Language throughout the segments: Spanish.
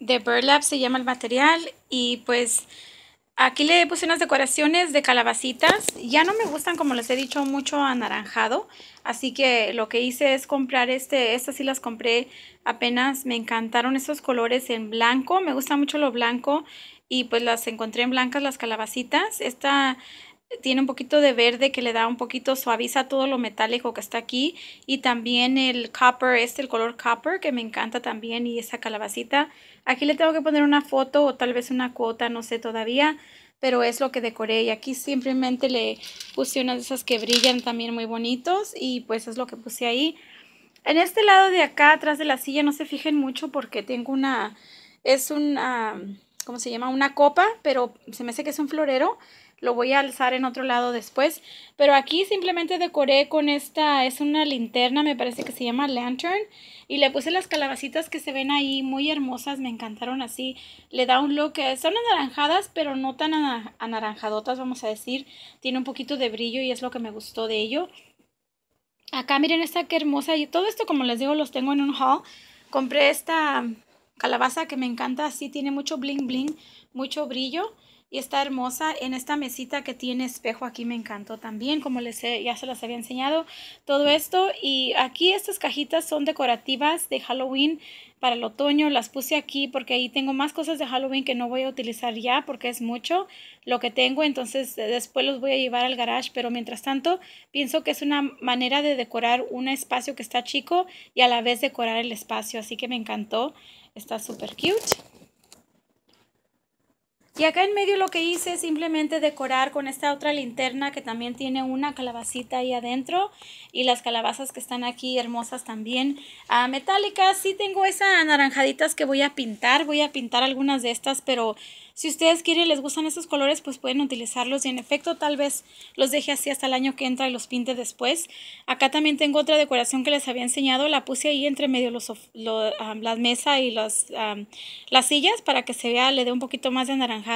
De Burlap se llama el material y pues aquí le puse unas decoraciones de calabacitas. Ya no me gustan, como les he dicho, mucho anaranjado. Así que lo que hice es comprar este, estas sí las compré apenas. Me encantaron esos colores en blanco, me gusta mucho lo blanco y pues las encontré en blancas las calabacitas. Esta tiene un poquito de verde que le da un poquito, suaviza todo lo metálico que está aquí. Y también el copper, este, el color copper, que me encanta también y esa calabacita. Aquí le tengo que poner una foto o tal vez una cuota, no sé todavía, pero es lo que decoré. Y aquí simplemente le puse unas de esas que brillan también muy bonitos y pues es lo que puse ahí. En este lado de acá, atrás de la silla, no se fijen mucho porque tengo una, es una, ¿cómo se llama? Una copa, pero se me hace que es un florero lo voy a alzar en otro lado después. Pero aquí simplemente decoré con esta, es una linterna, me parece que se llama Lantern. Y le puse las calabacitas que se ven ahí muy hermosas, me encantaron así. Le da un look, eh, son anaranjadas, pero no tan anaranjadotas, vamos a decir. Tiene un poquito de brillo y es lo que me gustó de ello. Acá miren esta que hermosa, y todo esto como les digo los tengo en un haul. Compré esta calabaza que me encanta, así tiene mucho bling bling, mucho brillo y está hermosa en esta mesita que tiene espejo aquí me encantó también como les ya se las había enseñado todo esto y aquí estas cajitas son decorativas de Halloween para el otoño las puse aquí porque ahí tengo más cosas de Halloween que no voy a utilizar ya porque es mucho lo que tengo entonces eh, después los voy a llevar al garage pero mientras tanto pienso que es una manera de decorar un espacio que está chico y a la vez decorar el espacio así que me encantó está súper cute y acá en medio lo que hice es simplemente decorar con esta otra linterna que también tiene una calabacita ahí adentro y las calabazas que están aquí hermosas también ah, metálicas. Sí tengo esas anaranjaditas que voy a pintar, voy a pintar algunas de estas, pero si ustedes quieren les gustan esos colores pues pueden utilizarlos y en efecto tal vez los deje así hasta el año que entra y los pinte después. Acá también tengo otra decoración que les había enseñado, la puse ahí entre medio los, mesas ah, la mesa y ah, las sillas para que se vea, le dé un poquito más de naranja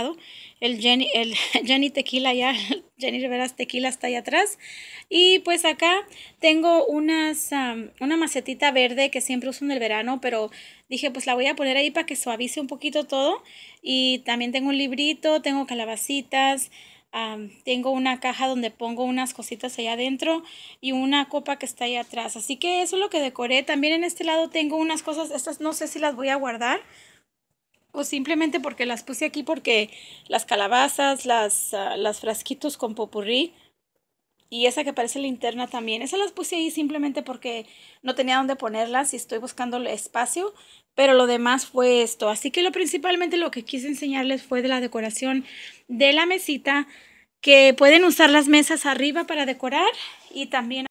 el Jenny, el Jenny Tequila ya, Jenny Rivera's Tequila está ahí atrás. Y pues acá tengo unas, una macetita verde que siempre uso en el verano, pero dije pues la voy a poner ahí para que suavice un poquito todo. Y también tengo un librito, tengo calabacitas. tengo una caja donde pongo unas cositas allá adentro y una copa que está ahí atrás. Así que eso es lo que decoré. También en este lado tengo unas cosas, estas no sé si las voy a guardar o pues, simplemente porque las puse aquí porque las calabazas, ah, las, frasquitos con popurrí y esa que parece linterna también, esa las puse ahí simplemente porque no tenía dónde ponerlas y estoy buscando espacio, pero lo demás fue esto. Así que lo principalmente lo que quise enseñarles fue de la decoración de la mesita, que pueden usar las mesas arriba para decorar y también